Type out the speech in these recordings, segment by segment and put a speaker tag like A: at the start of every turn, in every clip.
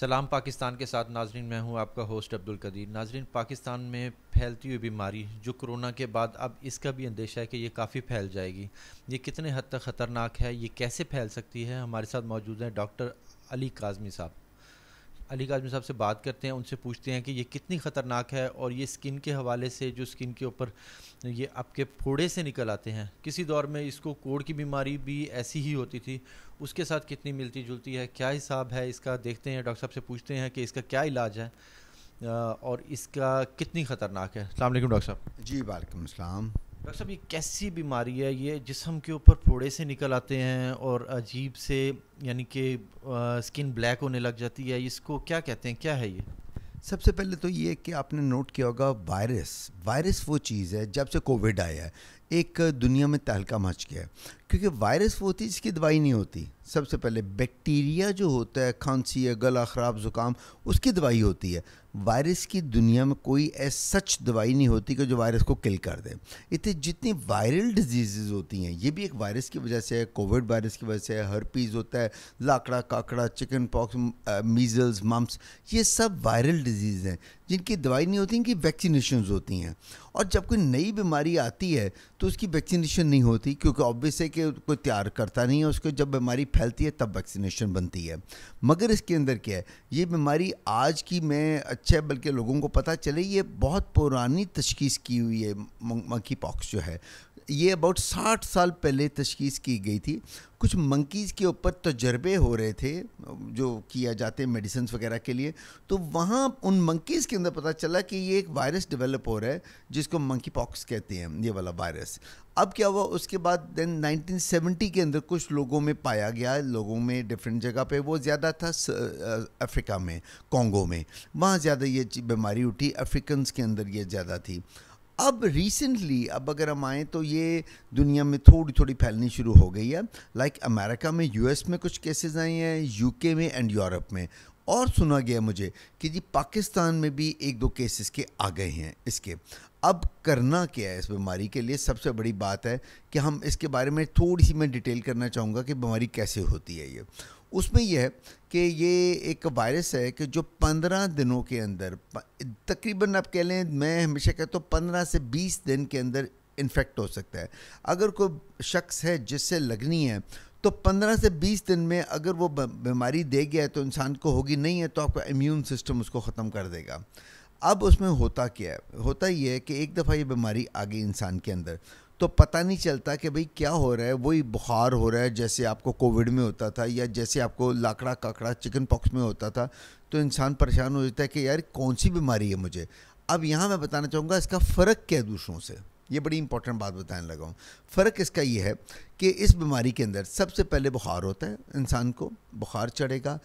A: सलाम पाकिस्तान के साथ नाजरीन मैं हूं आपका होस्ट अब्दुल कदीर नाजरीन पाकिस्तान में फैलती हुई बीमारी जो कोरोना के बाद अब इसका भी अंदेशा है कि ये काफ़ी फैल जाएगी ये कितने हद तक ख़तरनाक है ये कैसे फैल सकती है हमारे साथ मौजूद हैं डॉक्टर अली काजमी साहब अली काजमी साहब से बात करते हैं उनसे पूछते हैं कि ये कितनी ख़तरनाक है और ये स्किन के हवाले से जो स्किन के ऊपर ये आपके फोड़े से निकल आते हैं किसी दौर में इसको कोड़ की बीमारी भी ऐसी ही होती थी उसके साथ कितनी मिलती जुलती है क्या हिसाब है इसका देखते हैं डॉक्टर साहब से पूछते हैं कि इसका क्या इलाज है और इसका कितनी ख़तरनाक है अलैक डॉक्टर साहब जी वालेकाम डॉक्टर साहब ये कैसी बीमारी है ये जिसम के ऊपर फोड़े से निकल आते हैं और अजीब से यानी कि स्किन ब्लैक होने लग जाती है इसको क्या कहते हैं क्या है ये
B: सबसे पहले तो ये कि आपने नोट किया होगा वायरस वायरस वो चीज़ है जब से कोविड आया है एक दुनिया में तहलका मच गया है क्योंकि वायरस वो होती है जिसकी दवाई नहीं होती सबसे पहले बैक्टीरिया जो होता है खांसी है गला ख़राब ज़ुकाम उसकी दवाई होती है वायरस की दुनिया में कोई ऐस सच दवाई नहीं होती कि जो वायरस को किल कर दे इतने जितनी वायरल डिजीज़ होती हैं ये भी एक वायरस की वजह से है कोविड वायरस की वजह से है पीज होता है लाकड़ा काकड़ा चिकन पॉक्स मीजल्स मम्स ये सब वायरल डिजीज़ हैं जिनकी दवाई नहीं होती इनकी वैक्सीनेशन होती हैं और जब कोई नई बीमारी आती है तो उसकी वैक्सीनेशन नहीं होती क्योंकि ऑब्वियस है कि कोई तैयार करता नहीं है उसको जब बीमारी फैलती है तब वैक्सीनेशन बनती है मगर इसके अंदर क्या है ये बीमारी आज की मैं अच्छा बल्कि लोगों को पता चले ये बहुत पुरानी तशखीस की हुई है मंकी पॉक्स जो है ये अबाउट साठ साल पहले तशखीस की गई थी कुछ मंकीज़ के ऊपर तजर्बे हो रहे थे जो किया जाते हैं मेडिसिन वगैरह के लिए तो वहाँ उन मंकीज़ के अंदर पता चला कि ये एक वायरस डेवलप हो रहा है जिसको मंकी पॉक्स कहते हैं ये वाला वायरस अब क्या हुआ उसके बाद देन 1970 के अंदर कुछ लोगों में पाया गया लोगों में डिफरेंट जगह पे वो ज़्यादा था अफ्रीका में कॉन्गो में वहाँ ज़्यादा ये बीमारी उठी अफ्रीकन्स के अंदर ये ज़्यादा थी अब रिसेंटली अब अगर हम आएँ तो ये दुनिया में थोड़ी थोड़ी फैलनी शुरू हो गई है लाइक like अमेरिका में यूएस में कुछ केसेस आए हैं यूके में एंड यूरोप में और सुना गया मुझे कि जी पाकिस्तान में भी एक दो केसेस के आ गए हैं इसके अब करना क्या है इस बीमारी के लिए सबसे बड़ी बात है कि हम इसके बारे में थोड़ी सी मैं डिटेल करना चाहूँगा कि बीमारी कैसे होती है ये उसमें यह है कि ये एक वायरस है कि जो पंद्रह दिनों के अंदर तकरीबन आप कह लें मैं हमेशा कहता हूँ पंद्रह से बीस दिन के अंदर इन्फेक्ट हो सकता है अगर कोई शख्स है जिससे लगनी है तो 15 से 20 दिन में अगर वो बीमारी दे गया है तो इंसान को होगी नहीं है तो आपका इम्यून सिस्टम उसको ख़त्म कर देगा अब उसमें होता क्या है होता ये है कि एक दफ़ा ये बीमारी आ गई इंसान के अंदर तो पता नहीं चलता कि भाई क्या हो रहा है वही बुखार हो रहा है जैसे आपको कोविड में होता था या जैसे आपको लाकड़ा काकड़ा चिकन पॉक्स में होता था तो इंसान परेशान हो जाता है कि यार कौन सी बीमारी है मुझे अब यहाँ मैं बताना चाहूँगा इसका फ़र्क क्या है दूसरों से ये बड़ी इंपॉर्टेंट बात बताने लगा हूँ फ़र्क इसका ये है कि इस बीमारी के अंदर सबसे पहले बुखार होता है इंसान को बुखार चढ़ेगा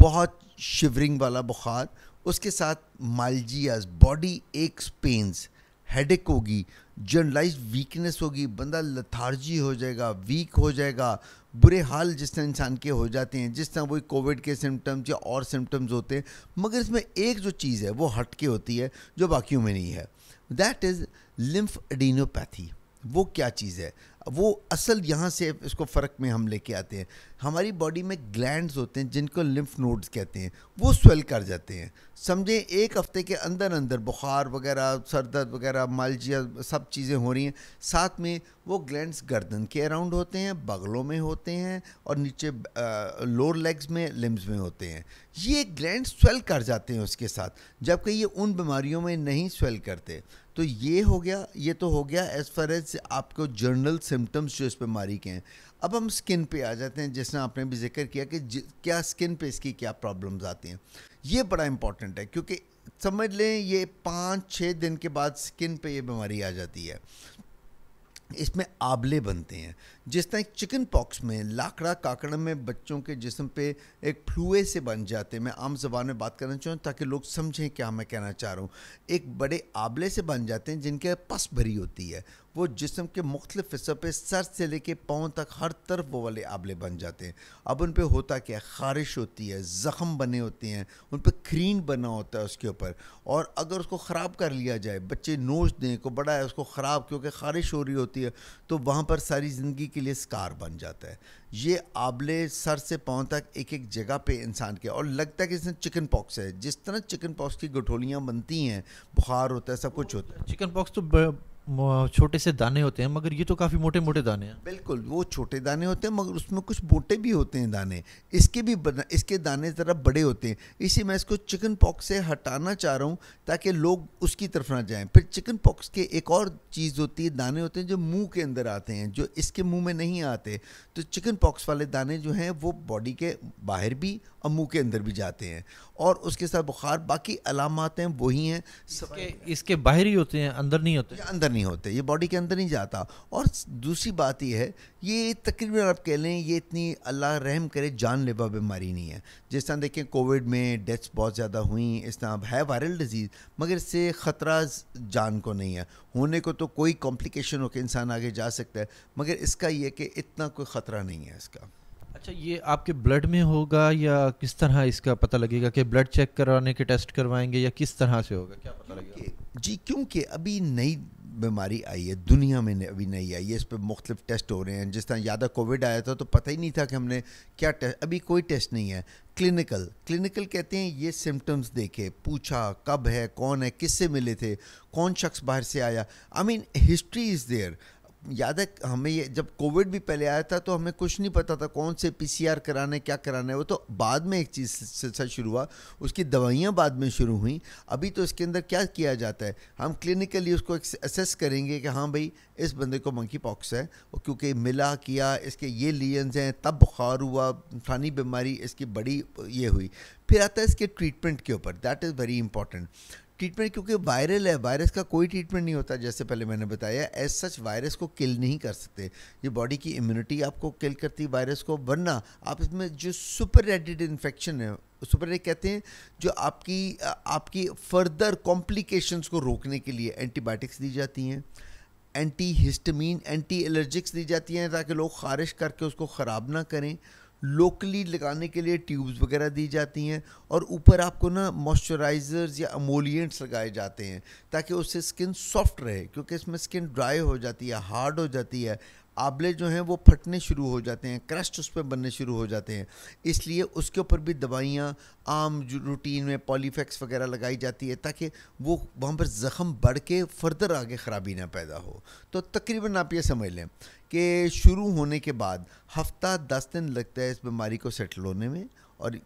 B: बहुत शिवरिंग वाला बुखार उसके साथ myalgias body aches pains headache होगी जर्नलाइज वीकनेस होगी बंदा लथार्जी हो जाएगा वीक हो जाएगा बुरे हाल जिस तरह इंसान के हो जाते हैं जिस तरह वही कोविड के सिम्टम्स या और सिम्टम्स होते हैं मगर इसमें एक जो चीज़ है वो हटके होती है जो बाकियों में नहीं है दैट इज़ लिम्फ एडीनोपैथी वो क्या चीज़ है वो असल यहाँ से इसको फ़र्क में हम लेके आते हैं हमारी बॉडी में ग्लैंड्स होते हैं जिनको लिम्फ नोड्स कहते हैं वो स्वेल कर जाते हैं समझें एक हफ्ते के अंदर अंदर बुखार वगैरह सर दर्द वगैरह मालजिया सब चीज़ें हो रही हैं साथ में वो ग्लैंड्स गर्दन के अराउंड होते हैं बगलों में होते हैं और नीचे लोअर लेग्स में लिम्स में होते हैं ये ग्लैंड स्वेल कर जाते हैं उसके साथ जबकि ये उन बीमारियों में नहीं स्वेल करते तो ये हो गया ये तो हो गया एज़ फार एज आपको जर्नल सिम्टम्स जो इस बीमारी के हैं अब हम स्किन पे आ जाते हैं जिसने आपने भी जिक्र किया कि क्या स्किन पे इसकी क्या प्रॉब्लम्स आती हैं ये बड़ा इंपॉर्टेंट है क्योंकि समझ लें ये पाँच छः दिन के बाद स्किन पे ये बीमारी आ जाती है इसमें आबले बनते हैं जिस तरह चिकन पॉक्स में लाकड़ा काकड़ में बच्चों के जिसम पे एक फ्लूए से बन जाते हैं मैं आम जबान में बात करना चाहूँ ताकि लोग समझें क्या मैं कहना चाह रहा हूँ एक बड़े आबले से बन जाते हैं जिनके पस भरी होती है वो जिसम के मुख्तलिफ हिस्सों पर सर से लेके पाँव तक हर तरफ वो वाले आबले बन जाते हैं अब उन पर होता क्या है ख़ारिश होती है ज़ख़म बने होते हैं उन पर क्रीन बना होता है उसके ऊपर और अगर उसको ख़राब कर लिया जाए बच्चे नोच दें को बड़ा है उसको ख़राब क्योंकि ख़ारिश हो रही होती है तो वहाँ पर सारी ज़िंदगी के लिए स्कार बन जाता है ये आबले सर से पाँव तक एक एक जगह पे इंसान के और लगता है कि इसमें चिकन पॉक्स है जिस तरह चिकन पॉक्स की गठोलियाँ बनती हैं बुखार होता है सब कुछ होता है
A: चिकन पॉक्स तो छोटे से दाने होते हैं मगर ये तो काफ़ी मोटे मोटे दाने हैं
B: बिल्कुल वो छोटे दाने होते हैं मगर उसमें कुछ मोटे भी होते हैं दाने इसके भी बना इसके दाने ज़रा बड़े होते हैं इसी मैं इसको चिकन पॉक्स से हटाना चाह रहा हूँ ताकि लोग उसकी तरफ ना जाएं फिर चिकन पॉक्स के एक और चीज़ होती है दाने होते हैं जो मुँह के अंदर आते हैं जो इसके मुँह में नहीं आते तो चिकन पॉक्स वाले दाने जो हैं वो बॉडी के बाहर भी और मुँह के अंदर भी जाते हैं और उसके साथ बुखार बाकी अलामत हैं वही हैं सबके
A: इसके बाहर ही होते हैं अंदर
B: नहीं होते अंदर नहीं नहीं होते ये बॉडी के अंदर नहीं जाता और दूसरी बात यह है ये तकरीबन आप कह लें ये इतनी अल्लाह रहम करे जानलेवा बीमारी नहीं है जिस तरह देखें कोविड में डेथ्स बहुत ज़्यादा हुई इस तरह अब है वायरल डिजीज़ मगर इससे ख़तरा जान को नहीं है होने को तो कोई कॉम्प्लिकेशन होकर इंसान आगे जा सकता है मगर इसका यह कि इतना कोई ख़तरा नहीं है इसका
A: अच्छा ये आपके ब्लड में होगा या किस तरह इसका पता लगेगा कि ब्लड चेक कराने के टेस्ट करवाएंगे या किस तरह से होगा क्या पता लगेगा जी क्योंकि अभी
B: नई बीमारी आई है दुनिया में अभी नहीं आई है इस पर मुख्तलिफ टेस्ट हो रहे हैं जिस तरह ज़्यादा कोविड आया था तो पता ही नहीं था कि हमने क्या टेस्ट अभी कोई टेस्ट नहीं है क्लिनिकल क्लिनिकल कहते हैं ये सिम्टम्स देखे पूछा कब है कौन है किससे मिले थे कौन शख्स बाहर से आया I mean history is there याद है हमें ये जब कोविड भी पहले आया था तो हमें कुछ नहीं पता था कौन से पीसीआर कराने क्या कराना है वो तो बाद में एक चीज़ सिलसिला शुरू हुआ उसकी दवाइयाँ बाद में शुरू हुई अभी तो इसके अंदर क्या किया जाता है हम क्लिनिकली उसको असेस करेंगे कि हाँ भाई इस बंदे को मंकी पॉक्स है और क्योंकि मिला किया इसके ये लियंस हैं तब बुखार हुआ फानी बीमारी इसकी बड़ी ये हुई फिर आता है इसके ट्रीटमेंट के ऊपर that is very important treatment क्योंकि वायरल है वायरस का कोई ट्रीटमेंट नहीं होता जैसे पहले मैंने बताया एज सच वायरस को किल नहीं कर सकते ये बॉडी की इम्यूनिटी आपको किल करती वायरस को वरना आप इसमें जो सुपर रेडिड इन्फेक्शन है सुपर रेड कहते हैं जो आपकी आपकी फर्दर कॉम्प्लिकेशंस को रोकने के लिए एंटीबायोटिक्स दी जाती हैं एंटी हिस्टमीन एंटी एलर्जिक्स दी जाती हैं ताकि लोग खारिश करके उसको ख़राब ना करें लोकली लगाने के लिए ट्यूब्स वगैरह दी जाती हैं और ऊपर आपको ना मॉइस्चराइजर्स या अमोलियंट्स लगाए जाते हैं ताकि उससे स्किन सॉफ्ट रहे क्योंकि इसमें स्किन ड्राई हो जाती है हार्ड हो जाती है आबले जो हैं वो फटने शुरू हो जाते हैं क्रस्ट उस पर बनने शुरू हो जाते हैं इसलिए उसके ऊपर भी दवाइयाँ आम रूटीन में पॉलीफेक्स वगैरह लगाई जाती है ताकि वो वहाँ पर ज़ख़म बढ़ के फर्दर आगे ख़राबी ना पैदा हो तो तकरीबन आप ये समझ लें कि शुरू होने के बाद हफ्ता दस दिन लगता है इस बीमारी को सेटल होने में और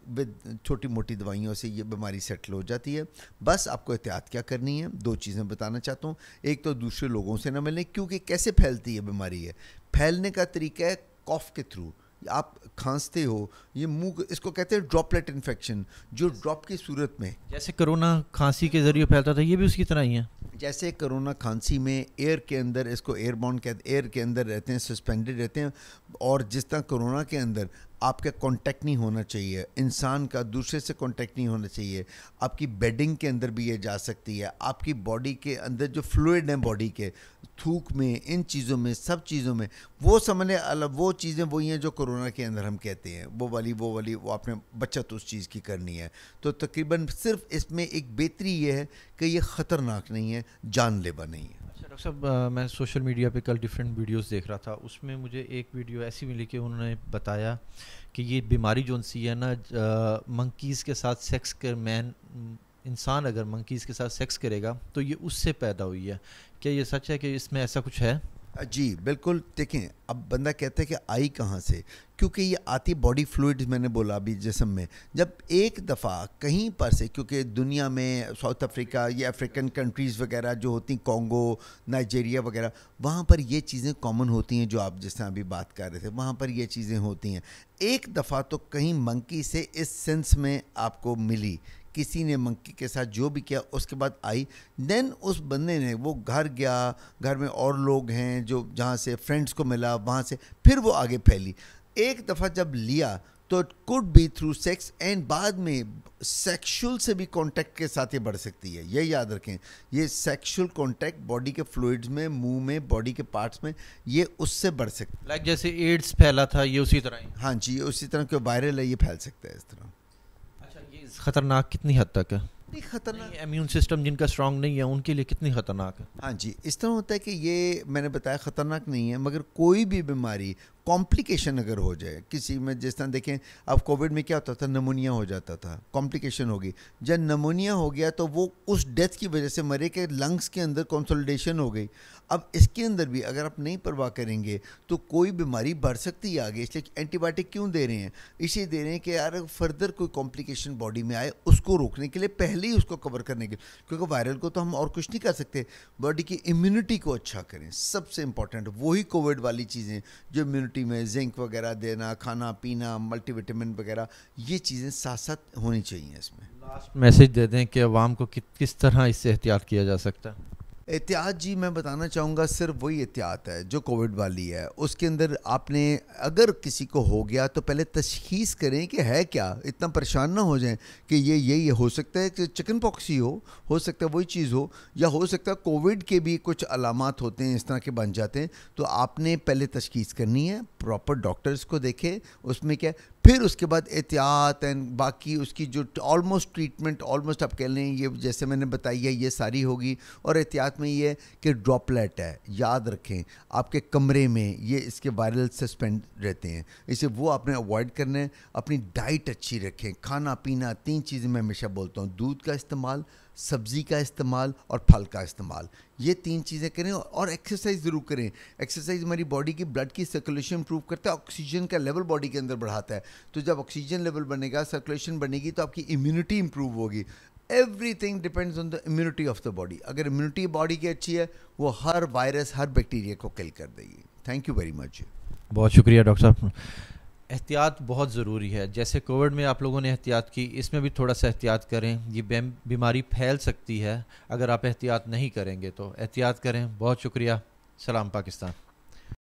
B: छोटी मोटी दवाइयों से ये बीमारी सेटल हो जाती है बस आपको एहतियात क्या करनी है दो चीज़ें बताना चाहता हूँ एक तो दूसरे लोगों से ना मिलें क्योंकि कैसे फैलती है बीमारी है फैलने का तरीका है कॉफ़ के थ्रू आप खांसते हो ये मुंह इसको कहते हैं ड्रॉपलेट इन्फेक्शन जो ड्रॉप
A: की सूरत में जैसे कोरोना खांसी के ज़रिए फैलता था ये भी उसकी तरह ही है
B: जैसे कोरोना खांसी में एयर के अंदर इसको एयर बॉन्ड कहते एयर के अंदर रहते हैं सस्पेंडेड रहते हैं और जिस तरह कोरोना के अंदर आपका कांटेक्ट नहीं होना चाहिए इंसान का दूसरे से कांटेक्ट नहीं होना चाहिए आपकी बेडिंग के अंदर भी ये जा सकती है आपकी बॉडी के अंदर जो फ्लूड हैं बॉडी के थूक में इन चीज़ों में सब चीज़ों में वो समझने अलग वो चीज़ें वही हैं जो कोरोना के अंदर हम कहते हैं वो वाली वो वाली वो आपने बचत उस चीज़ की करनी है तो तकरीबन सिर्फ इसमें एक बेहतरी ये है कि ये ख़तरनाक नहीं है जानलेवा नहीं है
A: डॉक्टर साहब मैं सोशल मीडिया पे कल डिफरेंट वीडियोस देख रहा था उसमें मुझे एक वीडियो ऐसी मिली कि उन्होंने बताया कि ये बीमारी जो सी है ना मंकीज़ के साथ सेक्स कर मैन इंसान अगर मंकीज़ के साथ सेक्स करेगा तो ये उससे पैदा हुई है क्या ये सच है कि इसमें ऐसा कुछ है जी बिल्कुल देखें अब बंदा कहता है कि आई कहाँ
B: से क्योंकि ये आती बॉडी फ्लूड मैंने बोला अभी जिसम में जब एक दफ़ा कहीं पर से क्योंकि दुनिया में साउथ अफ्रीका या अफ्रीकन कंट्रीज़ वगैरह जो होती कॉन्गो नाइजेरिया वगैरह वहाँ पर ये चीज़ें कॉमन होती हैं जो आप जिस तरह अभी बात कर रहे थे वहाँ पर ये चीज़ें होती हैं एक दफ़ा तो कहीं मंकी से इस सेंस में आपको मिली किसी ने मंकी के साथ जो भी किया उसके बाद आई देन उस बंदे ने वो घर गया घर में और लोग हैं जो जहाँ से फ्रेंड्स को मिला वहाँ से फिर वो आगे फैली एक दफ़ा जब लिया तो it could be through sex and बाद में सेक्शुअल से भी कांटेक्ट के साथ ये बढ़ सकती है ये याद रखें ये सेक्शुअल कांटेक्ट बॉडी के फ्लूइड्स में मुंह में बॉडी के पार्ट्स में ये उससे बढ़ सकती
A: है like लाइक जैसे एड्स फैला था ये उसी
B: तरह हाँ जी ये उसी तरह के वायरल है ये फैल सकता है इस तरह
A: ख़तरनाक कितनी हद तक है कितनी खतरनाक इम्यून सिस्टम जिनका स्ट्रांग नहीं है उनके लिए कितनी खतरनाक है हाँ
B: जी इस तरह होता है कि ये मैंने बताया खतरनाक नहीं है मगर कोई भी बीमारी कॉम्प्लिकेशन अगर हो जाए किसी में जिस तरह देखें अब कोविड में क्या होता था नमोनिया हो जाता था कॉम्प्लिकेशन होगी जब नमोनिया हो गया तो वो उस डेथ की वजह से मरे के लंग्स के अंदर कंसोलिडेशन हो गई अब इसके अंदर भी अगर आप नहीं परवाह करेंगे तो कोई बीमारी बढ़ सकती है आगे इसलिए एंटीबायोटिक क्यों दे रहे हैं इसलिए दे रहे हैं कि यार फर्दर कोई कॉम्प्लिकेशन बॉडी में आए उसको रोकने के लिए पहले ही उसको कवर करने के लिए क्योंकि वायरल को तो हम और कुछ नहीं कर सकते बॉडी की इम्यूनिटी को अच्छा करें सबसे इंपॉर्टेंट वही कोविड वाली चीज़ें जो इम्यूनिटी इम्यूनिटी में जिंक वगैरह देना खाना पीना मल्टीविटामिन वगैरह ये चीज़ें साथ साथ होनी चाहिए इसमें
A: लास्ट मैसेज दे दें कि आवाम को कि, किस तरह इससे एहतियात किया जा सकता है
B: एहतियात जी मैं बताना चाहूँगा सिर्फ वही एहतियात है जो कोविड वाली है उसके अंदर आपने अगर किसी को हो गया तो पहले तशखीस करें कि है क्या इतना परेशान ना हो जाएं कि ये यही हो सकता है कि चिकन पॉक्स ही हो हो सकता है वही चीज़ हो या हो सकता है कोविड के भी कुछ अलामत होते हैं इस तरह के बन जाते हैं तो आपने पहले तशखीस करनी है प्रॉपर डॉक्टर्स को देखें उसमें क्या फिर उसके बाद एहतियात एंड बाकी उसकी जो ऑलमोस्ट ट्रीटमेंट ऑलमोस्ट आप कह लें ये जैसे मैंने बताई है ये सारी होगी और एहतियात में ये कि ड्रॉपलेट है याद रखें आपके कमरे में ये इसके वायरल सस्पेंड रहते हैं इसे वो आपने अवॉइड करना है अपनी डाइट अच्छी रखें खाना पीना तीन चीज़ें मैं हमेशा बोलता हूँ दूध का इस्तेमाल सब्ज़ी का इस्तेमाल और फल का इस्तेमाल ये तीन चीज़ें करें और एक्सरसाइज ज़रूर करें एक्सरसाइज हमारी बॉडी की ब्लड की सर्कुलेशन इंप्रूव करता है ऑक्सीजन का लेवल बॉडी के अंदर बढ़ाता है तो जब ऑक्सीजन लेवल बनेगा सर्कुलेशन बनेगी तो आपकी इम्यूनिटी इंप्रूव होगी every thing depends on the immunity of the body अगर इम्यूनिटी बॉडी की अच्छी है
A: वो हर वायरस हर बैक्टीरिया को किल कर देगी थैंक यू वेरी मच बहुत शुक्रिया डॉक्टर साहब एहतियात बहुत ज़रूरी है जैसे कोविड में आप लोगों ने एहतियात की इसमें भी थोड़ा सा एहतियात करें ये बीमारी फैल सकती है अगर आप एहतियात नहीं करेंगे तो एहतियात करें बहुत शुक्रिया सलाम पाकिस्तान